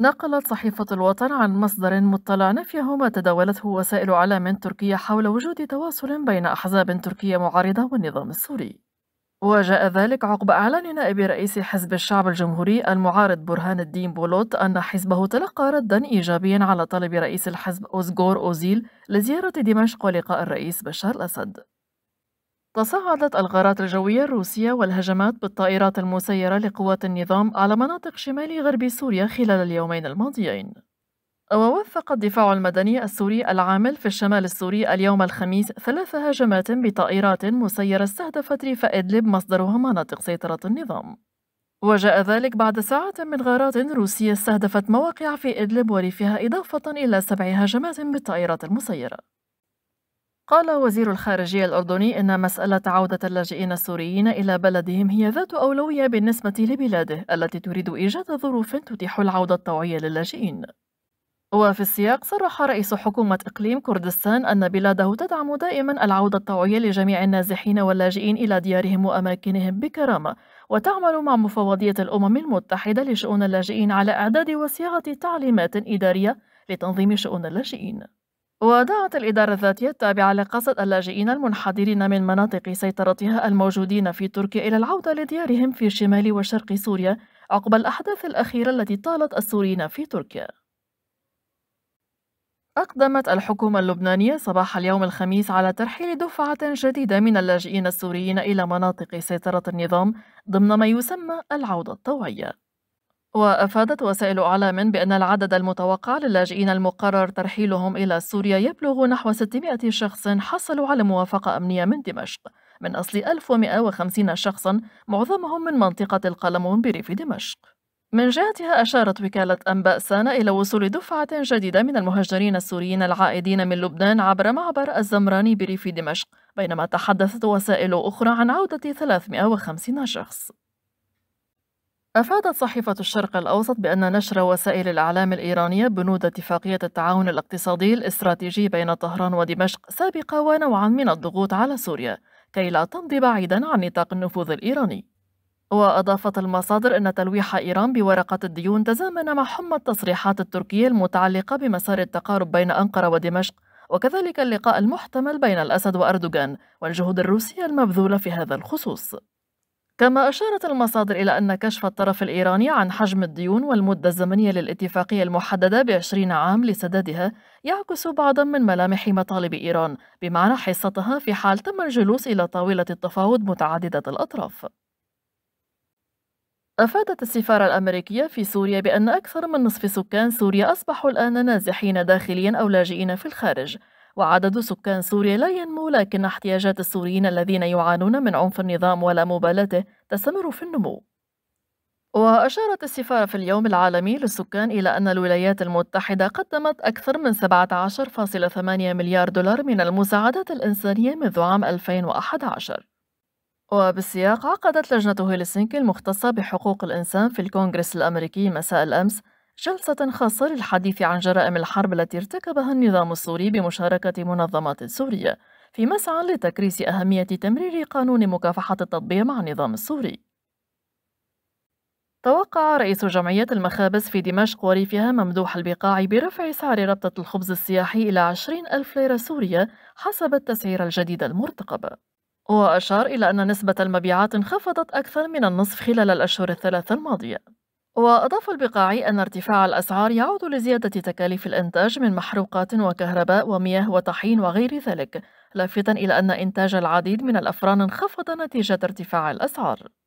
نقلت صحيفة الوطن عن مصدر مطلع نفيه ما تداولته وسائل إعلام تركية حول وجود تواصل بين أحزاب تركية معارضة والنظام السوري وجاء ذلك عقب إعلان نائب رئيس حزب الشعب الجمهوري المعارض برهان الدين بولوت أن حزبه تلقى ردا إيجابيا على طلب رئيس الحزب أوزغور أوزيل لزيارة دمشق ولقاء الرئيس بشار الأسد تصاعدت الغارات الجوية الروسية والهجمات بالطائرات المسيرة لقوات النظام على مناطق شمال غرب سوريا خلال اليومين الماضيين ووثق الدفاع المدني السوري العامل في الشمال السوري اليوم الخميس ثلاث هجمات بطائرات مسيرة استهدفت ريف إدلب مصدرها مناطق سيطرة النظام وجاء ذلك بعد ساعات من غارات روسية استهدفت مواقع في إدلب وريفها إضافة إلى سبع هجمات بالطائرات المسيرة قال وزير الخارجية الأردني إن مسألة عودة اللاجئين السوريين إلى بلدهم هي ذات أولوية بالنسبة لبلاده التي تريد إيجاد ظروف تتيح العودة الطوعية للاجئين. وفي السياق صرح رئيس حكومة إقليم كردستان أن بلاده تدعم دائما العودة الطوعية لجميع النازحين واللاجئين إلى ديارهم وأماكنهم بكرامة وتعمل مع مفوضية الأمم المتحدة لشؤون اللاجئين على إعداد وصياغة تعليمات إدارية لتنظيم شؤون اللاجئين وضعت الإدارة الذاتية التابعة لقصد اللاجئين المنحدرين من مناطق سيطرتها الموجودين في تركيا إلى العودة لديارهم في شمال وشرق سوريا عقب الأحداث الأخيرة التي طالت السوريين في تركيا أقدمت الحكومة اللبنانية صباح اليوم الخميس على ترحيل دفعة جديدة من اللاجئين السوريين إلى مناطق سيطرة النظام ضمن ما يسمى العودة الطوعية وأفادت وسائل أعلام بأن العدد المتوقع للاجئين المقرر ترحيلهم إلى سوريا يبلغ نحو 600 شخص حصلوا على موافقة أمنية من دمشق من أصل 1150 شخصا معظمهم من منطقة القلمون بريف دمشق من جهتها أشارت وكالة أنباء سانا إلى وصول دفعة جديدة من المهجرين السوريين العائدين من لبنان عبر معبر الزمراني بريف دمشق بينما تحدثت وسائل أخرى عن عودة 350 شخص أفادت صحيفة الشرق الأوسط بأن نشر وسائل الإعلام الإيرانية بنود اتفاقية التعاون الاقتصادي الاستراتيجي بين طهران ودمشق سابقة ونوعا من الضغوط على سوريا كي لا تمضي بعيدا عن نطاق النفوذ الإيراني وأضافت المصادر أن تلويح إيران بورقة الديون تزامن مع حمى التصريحات التركية المتعلقة بمسار التقارب بين أنقرة ودمشق وكذلك اللقاء المحتمل بين الأسد وأردوغان والجهود الروسية المبذولة في هذا الخصوص كما أشارت المصادر إلى أن كشف الطرف الإيراني عن حجم الديون والمدة الزمنية للاتفاقية المحددة بعشرين عام لسدادها يعكس بعضا من ملامح مطالب إيران بمعنى حصتها في حال تم الجلوس إلى طاولة التفاوض متعددة الأطراف أفادت السفارة الأمريكية في سوريا بأن أكثر من نصف سكان سوريا أصبحوا الآن نازحين داخليا أو لاجئين في الخارج وعدد سكان سوريا لا ينمو لكن احتياجات السوريين الذين يعانون من عنف النظام ولا مبالاته تستمر في النمو وأشارت السفارة في اليوم العالمي للسكان إلى أن الولايات المتحدة قدمت أكثر من 17.8 مليار دولار من المساعدات الإنسانية منذ عام 2011 وبالسياق عقدت لجنة هيلسينكي المختصة بحقوق الإنسان في الكونغرس الأمريكي مساء الأمس جلسة خاصة للحديث عن جرائم الحرب التي ارتكبها النظام السوري بمشاركة منظمات سورية في مسعى لتكريس أهمية تمرير قانون مكافحة التطبيع مع النظام السوري. توقع رئيس جمعية المخابز في دمشق وريفها ممدوح البقاعي برفع سعر ربطة الخبز السياحي إلى 20 ألف ليرة سورية حسب التسعير الجديد المرتقب وأشار إلى أن نسبة المبيعات انخفضت أكثر من النصف خلال الأشهر الثلاثة الماضية وأضاف البقاعي أن ارتفاع الأسعار يعود لزيادة تكاليف الإنتاج من محروقات وكهرباء ومياه وطحين وغير ذلك، لافتا إلى أن إنتاج العديد من الأفران انخفض نتيجة ارتفاع الأسعار.